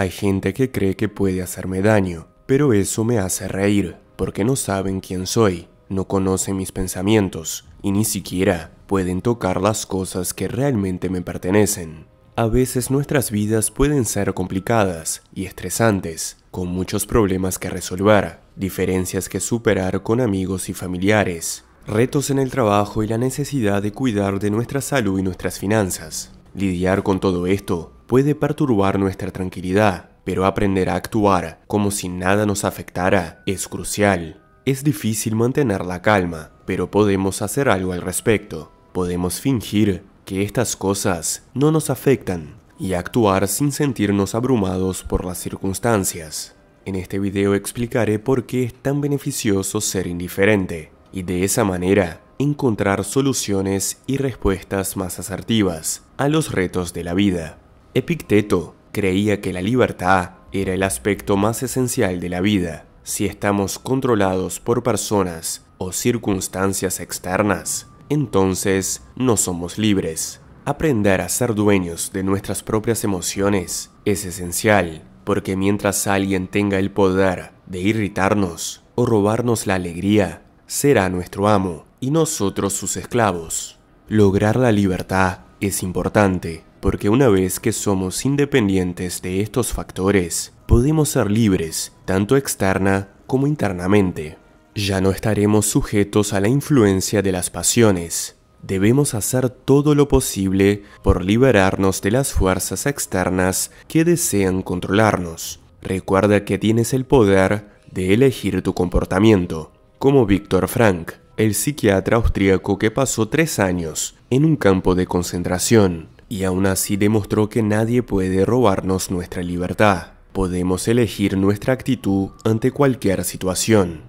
Hay gente que cree que puede hacerme daño, pero eso me hace reír, porque no saben quién soy, no conocen mis pensamientos, y ni siquiera pueden tocar las cosas que realmente me pertenecen. A veces nuestras vidas pueden ser complicadas y estresantes, con muchos problemas que resolver, diferencias que superar con amigos y familiares, retos en el trabajo y la necesidad de cuidar de nuestra salud y nuestras finanzas. Lidiar con todo esto puede perturbar nuestra tranquilidad, pero aprender a actuar como si nada nos afectara es crucial. Es difícil mantener la calma, pero podemos hacer algo al respecto. Podemos fingir que estas cosas no nos afectan y actuar sin sentirnos abrumados por las circunstancias. En este video explicaré por qué es tan beneficioso ser indiferente y de esa manera encontrar soluciones y respuestas más asertivas a los retos de la vida. Epicteto creía que la libertad era el aspecto más esencial de la vida. Si estamos controlados por personas o circunstancias externas, entonces no somos libres. Aprender a ser dueños de nuestras propias emociones es esencial, porque mientras alguien tenga el poder de irritarnos o robarnos la alegría, será nuestro amo y nosotros sus esclavos. Lograr la libertad es importante, porque una vez que somos independientes de estos factores, podemos ser libres, tanto externa como internamente. Ya no estaremos sujetos a la influencia de las pasiones. Debemos hacer todo lo posible por liberarnos de las fuerzas externas que desean controlarnos. Recuerda que tienes el poder de elegir tu comportamiento como Víctor Frank, el psiquiatra austríaco que pasó tres años en un campo de concentración y aún así demostró que nadie puede robarnos nuestra libertad. Podemos elegir nuestra actitud ante cualquier situación.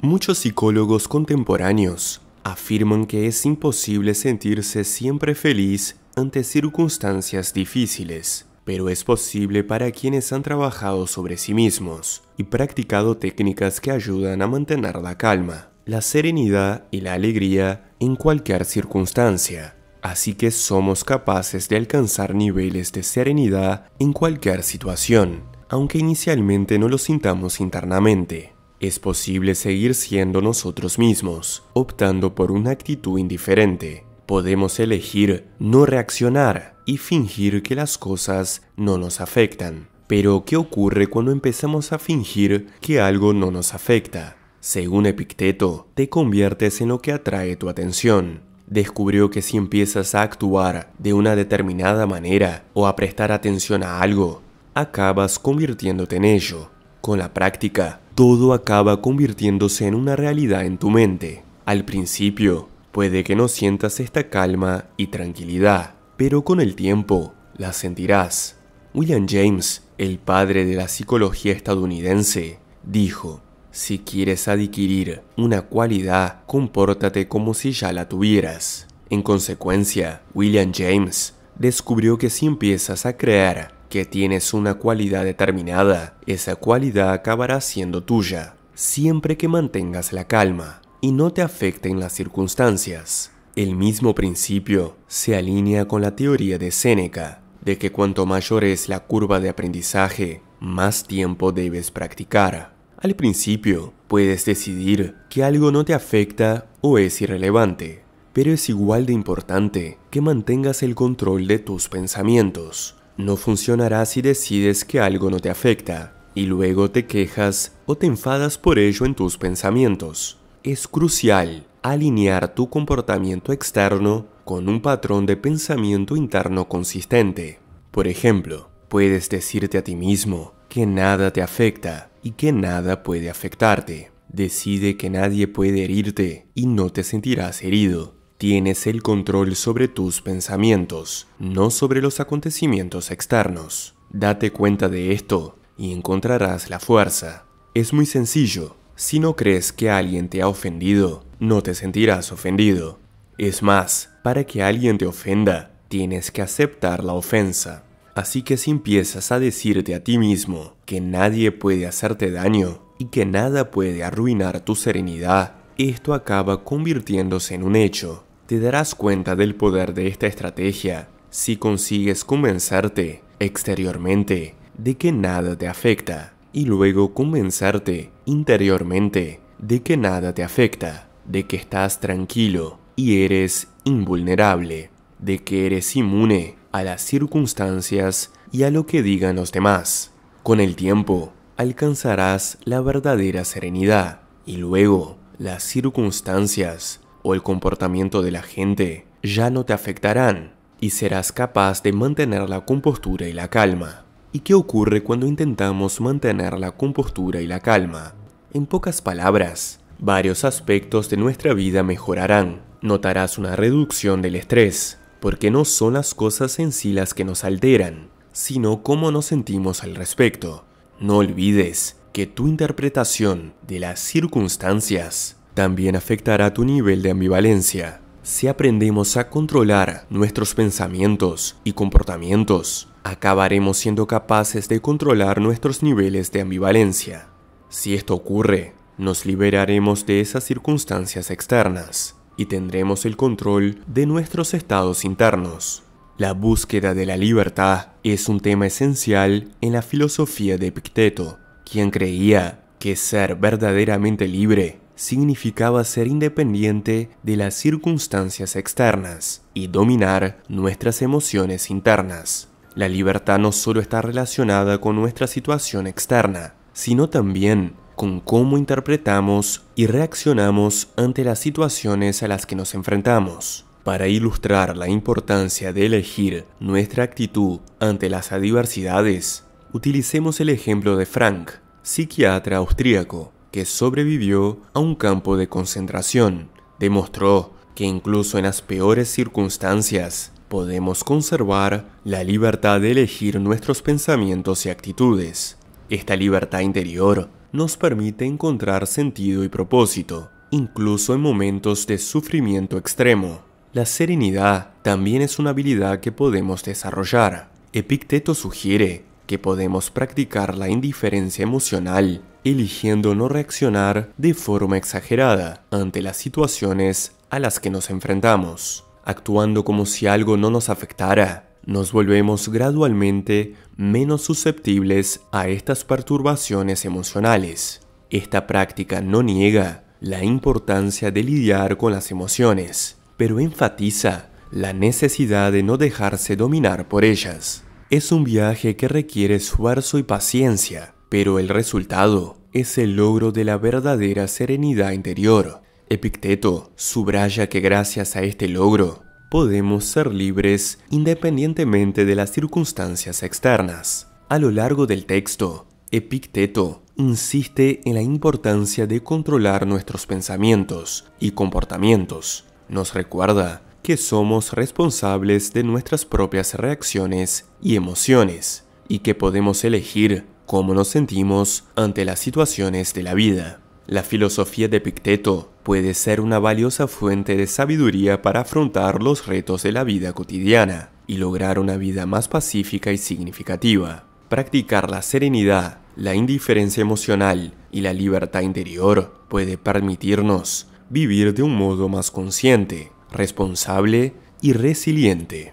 Muchos psicólogos contemporáneos afirman que es imposible sentirse siempre feliz ante circunstancias difíciles, pero es posible para quienes han trabajado sobre sí mismos y practicado técnicas que ayudan a mantener la calma, la serenidad y la alegría en cualquier circunstancia. Así que somos capaces de alcanzar niveles de serenidad en cualquier situación, aunque inicialmente no lo sintamos internamente. Es posible seguir siendo nosotros mismos, optando por una actitud indiferente, podemos elegir no reaccionar y fingir que las cosas no nos afectan. Pero, ¿qué ocurre cuando empezamos a fingir que algo no nos afecta? Según Epicteto, te conviertes en lo que atrae tu atención. Descubrió que si empiezas a actuar de una determinada manera o a prestar atención a algo, acabas convirtiéndote en ello. Con la práctica, todo acaba convirtiéndose en una realidad en tu mente. Al principio, Puede que no sientas esta calma y tranquilidad, pero con el tiempo la sentirás. William James, el padre de la psicología estadounidense, dijo, si quieres adquirir una cualidad, compórtate como si ya la tuvieras. En consecuencia, William James descubrió que si empiezas a creer que tienes una cualidad determinada, esa cualidad acabará siendo tuya, siempre que mantengas la calma y no te afecten las circunstancias. El mismo principio se alinea con la teoría de Séneca, de que cuanto mayor es la curva de aprendizaje, más tiempo debes practicar. Al principio, puedes decidir que algo no te afecta o es irrelevante, pero es igual de importante que mantengas el control de tus pensamientos. No funcionará si decides que algo no te afecta y luego te quejas o te enfadas por ello en tus pensamientos es crucial alinear tu comportamiento externo con un patrón de pensamiento interno consistente. Por ejemplo, puedes decirte a ti mismo que nada te afecta y que nada puede afectarte. Decide que nadie puede herirte y no te sentirás herido. Tienes el control sobre tus pensamientos, no sobre los acontecimientos externos. Date cuenta de esto y encontrarás la fuerza. Es muy sencillo, si no crees que alguien te ha ofendido, no te sentirás ofendido. Es más, para que alguien te ofenda, tienes que aceptar la ofensa. Así que si empiezas a decirte a ti mismo que nadie puede hacerte daño y que nada puede arruinar tu serenidad, esto acaba convirtiéndose en un hecho. Te darás cuenta del poder de esta estrategia si consigues convencerte exteriormente de que nada te afecta y luego convencerte interiormente de que nada te afecta, de que estás tranquilo y eres invulnerable, de que eres inmune a las circunstancias y a lo que digan los demás. Con el tiempo, alcanzarás la verdadera serenidad y luego las circunstancias o el comportamiento de la gente ya no te afectarán y serás capaz de mantener la compostura y la calma. ¿Y qué ocurre cuando intentamos mantener la compostura y la calma? En pocas palabras, varios aspectos de nuestra vida mejorarán. Notarás una reducción del estrés, porque no son las cosas en sí las que nos alteran, sino cómo nos sentimos al respecto. No olvides que tu interpretación de las circunstancias también afectará tu nivel de ambivalencia. Si aprendemos a controlar nuestros pensamientos y comportamientos, acabaremos siendo capaces de controlar nuestros niveles de ambivalencia. Si esto ocurre, nos liberaremos de esas circunstancias externas y tendremos el control de nuestros estados internos. La búsqueda de la libertad es un tema esencial en la filosofía de Epicteto, quien creía que ser verdaderamente libre significaba ser independiente de las circunstancias externas y dominar nuestras emociones internas. La libertad no solo está relacionada con nuestra situación externa, sino también con cómo interpretamos y reaccionamos ante las situaciones a las que nos enfrentamos. Para ilustrar la importancia de elegir nuestra actitud ante las adversidades, utilicemos el ejemplo de Frank, psiquiatra austríaco, que sobrevivió a un campo de concentración. Demostró que incluso en las peores circunstancias, podemos conservar la libertad de elegir nuestros pensamientos y actitudes. Esta libertad interior nos permite encontrar sentido y propósito, incluso en momentos de sufrimiento extremo. La serenidad también es una habilidad que podemos desarrollar. Epicteto sugiere que podemos practicar la indiferencia emocional, eligiendo no reaccionar de forma exagerada ante las situaciones a las que nos enfrentamos actuando como si algo no nos afectara, nos volvemos gradualmente menos susceptibles a estas perturbaciones emocionales. Esta práctica no niega la importancia de lidiar con las emociones, pero enfatiza la necesidad de no dejarse dominar por ellas. Es un viaje que requiere esfuerzo y paciencia, pero el resultado es el logro de la verdadera serenidad interior, Epicteto subraya que gracias a este logro podemos ser libres independientemente de las circunstancias externas. A lo largo del texto, Epicteto insiste en la importancia de controlar nuestros pensamientos y comportamientos. Nos recuerda que somos responsables de nuestras propias reacciones y emociones y que podemos elegir cómo nos sentimos ante las situaciones de la vida. La filosofía de Picteto puede ser una valiosa fuente de sabiduría para afrontar los retos de la vida cotidiana y lograr una vida más pacífica y significativa. Practicar la serenidad, la indiferencia emocional y la libertad interior puede permitirnos vivir de un modo más consciente, responsable y resiliente.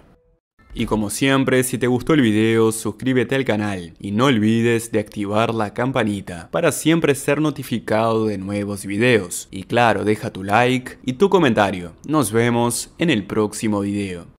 Y como siempre, si te gustó el video, suscríbete al canal y no olvides de activar la campanita para siempre ser notificado de nuevos videos. Y claro, deja tu like y tu comentario. Nos vemos en el próximo video.